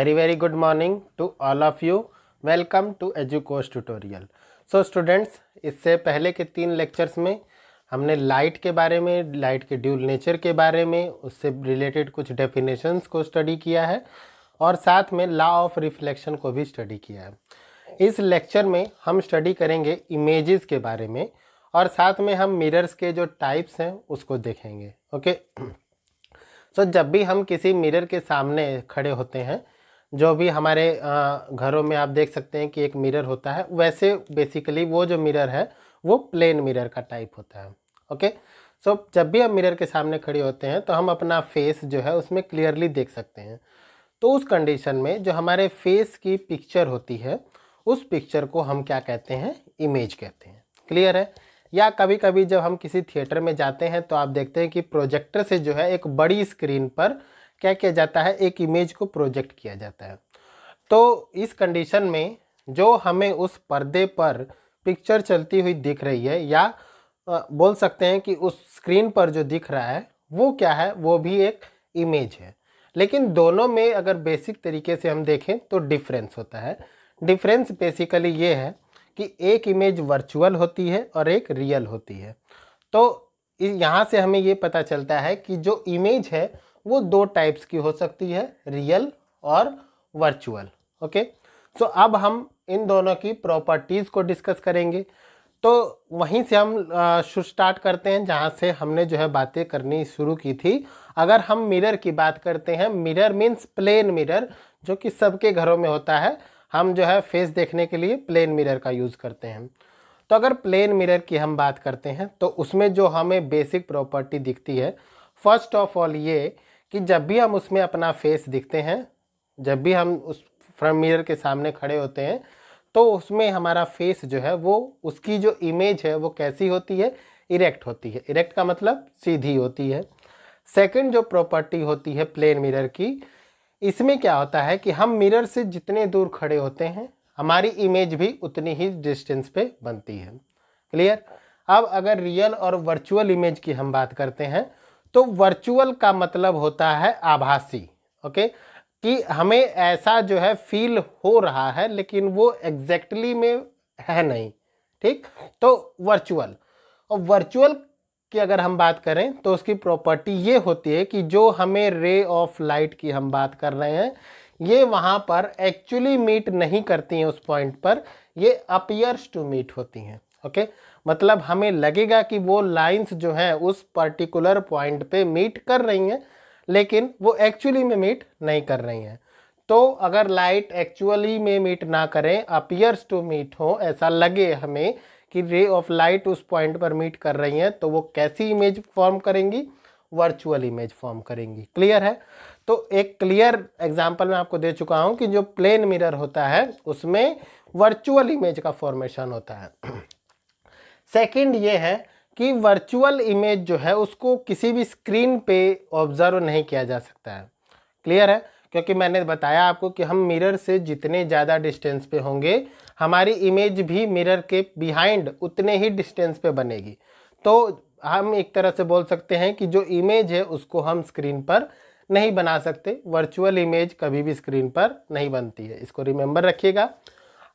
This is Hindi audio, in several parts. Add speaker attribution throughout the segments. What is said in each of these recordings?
Speaker 1: Very very good morning to all of you welcome to Educos tutorial so students इससे पहले के तीन लेक्चर्स में हमने लाइट के बारे में लाइट के ड्यूल नेचर के बारे में उससे रिलेटेड कुछ डेफिनेशंस को स्टडी किया है और साथ में लॉ ऑफ रिफ्लेक्शन को भी स्टडी किया है इस लेक्चर में हम स्टडी करेंगे इमेज के बारे में और साथ में हम मिरर्स के जो टाइप्स हैं उसको देखेंगे ओके okay? सो so, जब भी हम किसी मिरर के सामने खड़े होते हैं जो भी हमारे घरों में आप देख सकते हैं कि एक मिरर होता है वैसे बेसिकली वो जो मिरर है वो प्लेन मिरर का टाइप होता है ओके सो so, जब भी हम मिरर के सामने खड़े होते हैं तो हम अपना फेस जो है उसमें क्लियरली देख सकते हैं तो उस कंडीशन में जो हमारे फेस की पिक्चर होती है उस पिक्चर को हम क्या कहते हैं इमेज कहते हैं क्लियर है या कभी कभी जब हम किसी थिएटर में जाते हैं तो आप देखते हैं कि प्रोजेक्टर से जो है एक बड़ी स्क्रीन पर क्या किया जाता है एक इमेज को प्रोजेक्ट किया जाता है तो इस कंडीशन में जो हमें उस पर्दे पर पिक्चर चलती हुई दिख रही है या बोल सकते हैं कि उस स्क्रीन पर जो दिख रहा है वो क्या है वो भी एक इमेज है लेकिन दोनों में अगर बेसिक तरीके से हम देखें तो डिफरेंस होता है डिफरेंस बेसिकली ये है कि एक इमेज वर्चुअल होती है और एक रियल होती है तो यहाँ से हमें ये पता चलता है कि जो इमेज है वो दो टाइप्स की हो सकती है रियल और वर्चुअल ओके सो अब हम इन दोनों की प्रॉपर्टीज़ को डिस्कस करेंगे तो वहीं से हम शुरू स्टार्ट करते हैं जहाँ से हमने जो है बातें करनी शुरू की थी अगर हम मिरर की बात करते हैं मिरर मीन्स प्लेन मिरर जो कि सबके घरों में होता है हम जो है फेस देखने के लिए प्लेन मिरर का यूज़ करते हैं तो अगर प्लेन मिरर की हम बात करते हैं तो उसमें जो हमें बेसिक प्रॉपर्टी दिखती है फर्स्ट ऑफ ऑल ये कि जब भी हम उसमें अपना फेस दिखते हैं जब भी हम उस फ्रंट मिरर के सामने खड़े होते हैं तो उसमें हमारा फेस जो है वो उसकी जो इमेज है वो कैसी होती है इरेक्ट होती है इरेक्ट का मतलब सीधी होती है सेकंड जो प्रॉपर्टी होती है प्लेन मिरर की इसमें क्या होता है कि हम मिरर से जितने दूर खड़े होते हैं हमारी इमेज भी उतनी ही डिस्टेंस पे बनती है क्लियर अब अगर रियल और वर्चुअल इमेज की हम बात करते हैं तो वर्चुअल का मतलब होता है आभासी ओके कि हमें ऐसा जो है फील हो रहा है लेकिन वो एग्जैक्टली में है नहीं ठीक तो वर्चुअल और वर्चुअल की अगर हम बात करें तो उसकी प्रॉपर्टी ये होती है कि जो हमें रे ऑफ लाइट की हम बात कर रहे हैं ये वहाँ पर एक्चुअली मीट नहीं करती हैं उस पॉइंट पर ये अपियर्स टू मीट होती हैं ओके okay? मतलब हमें लगेगा कि वो लाइंस जो हैं उस पर्टिकुलर पॉइंट पे मीट कर रही हैं लेकिन वो एक्चुअली में मीट नहीं कर रही हैं तो अगर लाइट एक्चुअली में मीट ना करें अपियर्स टू मीट हो ऐसा लगे हमें कि रे ऑफ लाइट उस पॉइंट पर मीट कर रही हैं तो वो कैसी इमेज फॉर्म करेंगी वर्चुअल इमेज फॉर्म करेंगी क्लियर है तो एक क्लियर एग्जाम्पल मैं आपको दे चुका हूँ कि जो प्लेन मिरर होता है उसमें वर्चुअल इमेज का फॉर्मेशन होता है सेकंड ये है कि वर्चुअल इमेज जो है उसको किसी भी स्क्रीन पे ऑब्जर्व नहीं किया जा सकता है क्लियर है क्योंकि मैंने बताया आपको कि हम मिरर से जितने ज़्यादा डिस्टेंस पे होंगे हमारी इमेज भी मिरर के बिहाइंड उतने ही डिस्टेंस पे बनेगी तो हम एक तरह से बोल सकते हैं कि जो इमेज है उसको हम स्क्रीन पर नहीं बना सकते वर्चुअल इमेज कभी भी स्क्रीन पर नहीं बनती है इसको रिमेंबर रखिएगा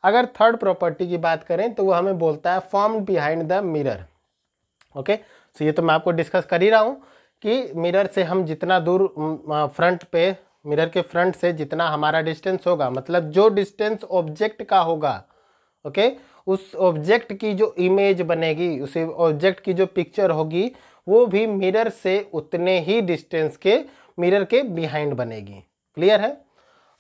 Speaker 1: अगर थर्ड प्रॉपर्टी की बात करें तो वो हमें बोलता है form behind the mirror okay so ये तो मैं आपको डिस्कस कर ही रहा हूँ कि मिरर से हम जितना दूर फ्रंट पे मिरर के फ्रंट से जितना हमारा डिस्टेंस होगा मतलब जो डिस्टेंस ऑब्जेक्ट का होगा ओके okay? उस ऑब्जेक्ट की जो इमेज बनेगी उस ऑब्जेक्ट की जो पिक्चर होगी वो भी मिरर से उतने ही डिस्टेंस के मिरर के बिहाइंड बनेगी क्लियर है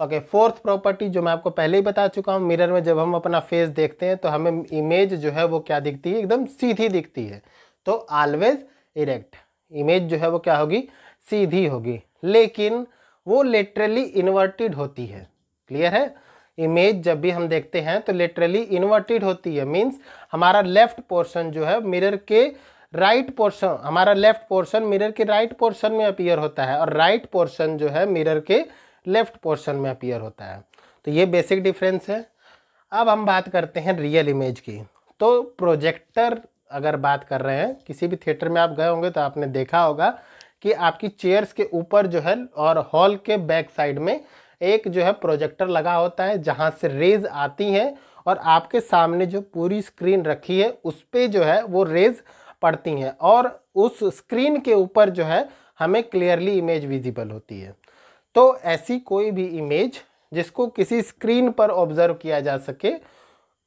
Speaker 1: ओके फोर्थ प्रॉपर्टी जो मैं आपको पहले ही बता चुका हूँ मिरर में जब हम अपना फेस देखते हैं तो हमें इमेज जो है वो क्या दिखती है एकदम सीधी दिखती है तो ऑलवेज इरेक्ट इमेज जो है वो क्या होगी सीधी होगी लेकिन वो लेटरली इन्वर्टेड होती है क्लियर है इमेज जब भी हम देखते हैं तो लेटरली इन्वर्टेड होती है मीन्स हमारा लेफ्ट पोर्शन जो है मिरर के राइट right पोर्शन हमारा लेफ्ट पोर्शन मिरर के राइट right पोर्शन में अपीयर होता है और राइट right पोर्शन जो है मिरर के लेफ्ट पोर्शन में अपीयर होता है तो ये बेसिक डिफरेंस है अब हम बात करते हैं रियल इमेज की तो प्रोजेक्टर अगर बात कर रहे हैं किसी भी थिएटर में आप गए होंगे तो आपने देखा होगा कि आपकी चेयर्स के ऊपर जो है और हॉल के बैक साइड में एक जो है प्रोजेक्टर लगा होता है जहाँ से रेज आती हैं और आपके सामने जो पूरी स्क्रीन रखी है उस पर जो है वो रेज पड़ती हैं और उस स्क्रीन के ऊपर जो है हमें क्लियरली इमेज विजिबल होती है तो ऐसी कोई भी इमेज जिसको किसी स्क्रीन पर ऑब्जर्व किया जा सके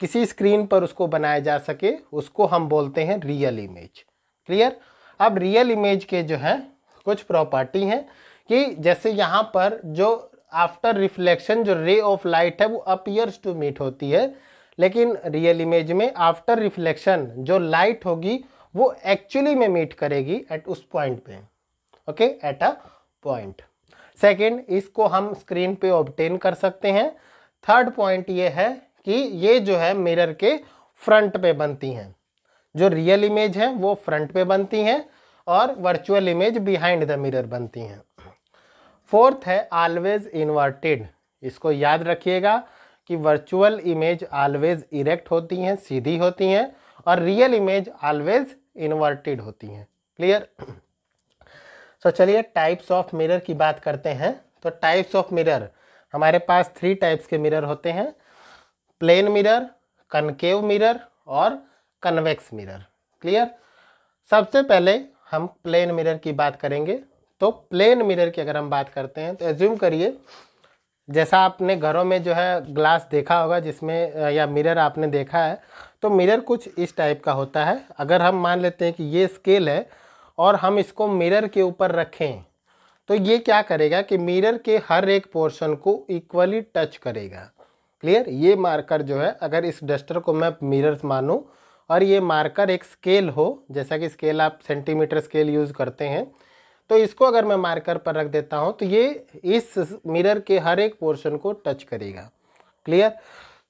Speaker 1: किसी स्क्रीन पर उसको बनाया जा सके उसको हम बोलते हैं रियल इमेज क्लियर अब रियल इमेज के जो है कुछ प्रॉपर्टी हैं कि जैसे यहाँ पर जो आफ्टर रिफ्लेक्शन जो रे ऑफ लाइट है वो अपीयर्स टू मीट होती है लेकिन रियल इमेज में आफ्टर रिफ्लेक्शन जो लाइट होगी वो एक्चुअली में मीट करेगी एट उस पॉइंट पे okay at a point second इसको हम स्क्रीन पे ऑब्टेन कर सकते हैं थर्ड पॉइंट ये है कि ये जो है मिरर के फ्रंट पे बनती हैं जो रियल इमेज है वो फ्रंट पे बनती हैं और virtual image behind the mirror बनती हैं फोर्थ है ऑलवेज इन्वर्टेड इसको याद रखिएगा कि वर्चुअल इमेज ऑलवेज इरेक्ट होती हैं सीधी होती हैं और रियल इमेज ऑलवेज इन्वर्टेड होती हैं क्लियर सो चलिए टाइप्स ऑफ मिरर की बात करते हैं तो टाइप्स ऑफ मिरर हमारे पास थ्री टाइप्स के मिरर होते हैं प्लेन मिरर कनकेव मिरर और कन्वेक्स मिरर क्लियर सबसे पहले हम प्लेन मिरर की बात करेंगे तो प्लेन मिरर की अगर हम बात करते हैं तो एज्यूम करिए जैसा आपने घरों में जो है ग्लास देखा होगा जिसमें या मिरर आपने देखा है तो मिरर कुछ इस टाइप का होता है अगर हम मान लेते हैं कि ये स्केल है और हम इसको मिरर के ऊपर रखें तो ये क्या करेगा कि मिरर के हर एक पोर्शन को इक्वली टच करेगा क्लियर ये मार्कर जो है अगर इस डस्टर को मैं मिरर मानूँ और ये मार्कर एक स्केल हो जैसा कि स्केल आप सेंटीमीटर स्केल यूज़ करते हैं तो इसको अगर मैं मार्कर पर रख देता हूँ तो ये इस मिरर के हर एक पोर्शन को टच करेगा क्लियर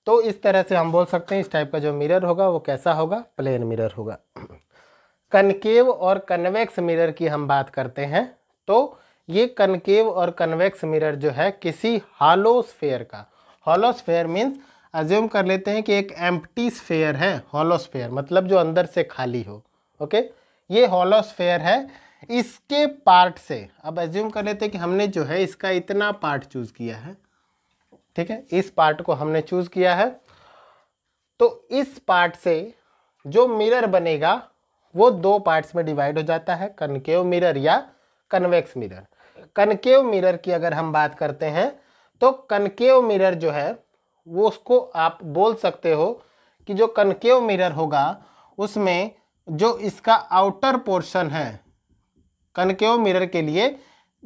Speaker 1: तो इस तरह से हम बोल सकते हैं इस टाइप का जो मिरर होगा वो कैसा होगा प्लेन मिरर होगा कनकेव और कन्वेक्स मिरर की हम बात करते हैं तो ये कनकेव और कन्वेक्स मिरर जो है किसी हॉलोस्फेयर का हॉलोस्फेयर मीन्स अज्यूम कर लेते हैं कि एक एम्प्टी स्फेयर है हॉलोस्फेयर मतलब जो अंदर से खाली हो ओके ये हॉलोस्फेयर है इसके पार्ट से अब एज्यूम कर लेते हैं कि हमने जो है इसका इतना पार्ट चूज़ किया है ठीक है इस पार्ट को हमने चूज़ किया है तो इस पार्ट से जो मिरर बनेगा वो दो पार्ट्स में डिवाइड हो जाता है कनकेव मिरर या कन्वेक्स मिरर कनकेव मिरर की अगर हम बात करते हैं तो कनकेव मिरर जो है वो उसको आप बोल सकते हो कि जो कनकेव मिरर होगा उसमें जो इसका आउटर पोर्शन है कनकेव मिरर के लिए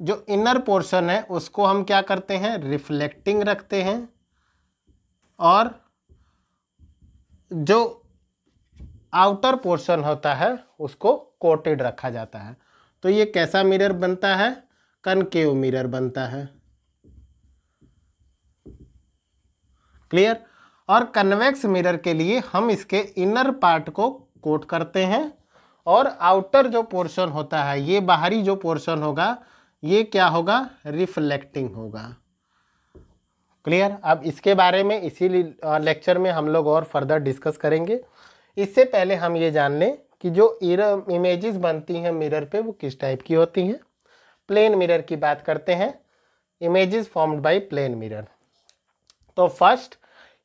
Speaker 1: जो इनर पोर्शन है उसको हम क्या करते हैं रिफ्लेक्टिंग रखते हैं और जो आउटर पोर्शन होता है उसको कोटेड रखा जाता है तो ये कैसा मिरर बनता है कनकेव मिरर बनता है क्लियर और कन्वेक्स मिरर के लिए हम इसके इनर पार्ट को कोट करते हैं और आउटर जो पोर्शन होता है ये बाहरी जो पोर्शन होगा ये क्या होगा रिफ्लेक्टिंग होगा क्लियर अब इसके बारे में इसी लेक्चर में हम लोग और फर्दर डिस्कस करेंगे इससे पहले हम ये जान लें कि जो इर इमेजेस बनती हैं मिरर पे वो किस टाइप की होती हैं प्लेन मिरर की बात करते हैं images formed by plane mirror तो फर्स्ट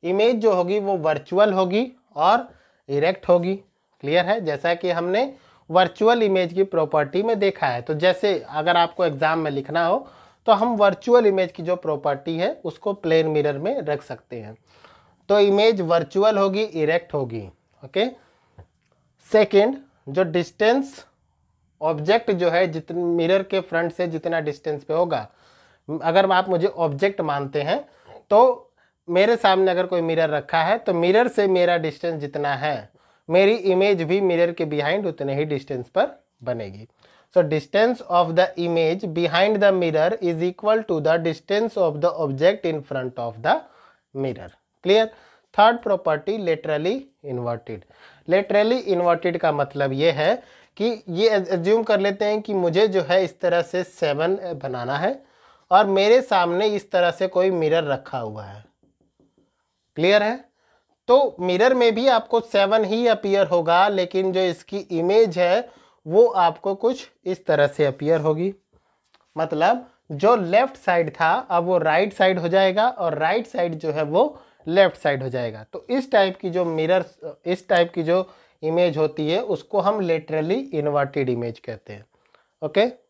Speaker 1: इमेज जो होगी वो वर्चुअल होगी और इरेक्ट होगी क्लियर है जैसा कि हमने वर्चुअल इमेज की प्रॉपर्टी में देखा है तो जैसे अगर आपको एग्ज़ाम में लिखना हो तो हम वर्चुअल इमेज की जो प्रॉपर्टी है उसको प्लेन मिरर में रख सकते हैं तो इमेज वर्चुअल होगी इरेक्ट होगी ओके सेकंड जो डिस्टेंस ऑब्जेक्ट जो है जितने मिरर के फ्रंट से जितना डिस्टेंस पे होगा अगर आप मुझे ऑब्जेक्ट मानते हैं तो मेरे सामने अगर कोई मिरर रखा है तो मिरर से मेरा डिस्टेंस जितना है मेरी इमेज भी मिरर के बिहाइंड उतने ही डिस्टेंस पर बनेगी so distance of the image behind the mirror is equal to the distance of the object in front of the mirror clear third property laterally inverted laterally inverted का मतलब ये है कि ये एज्यूम कर लेते हैं कि मुझे जो है इस तरह से सेवन बनाना है और मेरे सामने इस तरह से कोई मिरर रखा हुआ है क्लियर है तो मिरर में भी आपको सेवन ही अपीयर होगा लेकिन जो इसकी इमेज है वो आपको कुछ इस तरह से अपीयर होगी मतलब जो लेफ्ट साइड था अब वो राइट right साइड हो जाएगा और राइट right साइड जो है वो लेफ्ट साइड हो जाएगा तो इस टाइप की जो मिरर इस टाइप की जो इमेज होती है उसको हम लेटरली इन्वर्टेड इमेज कहते हैं ओके okay?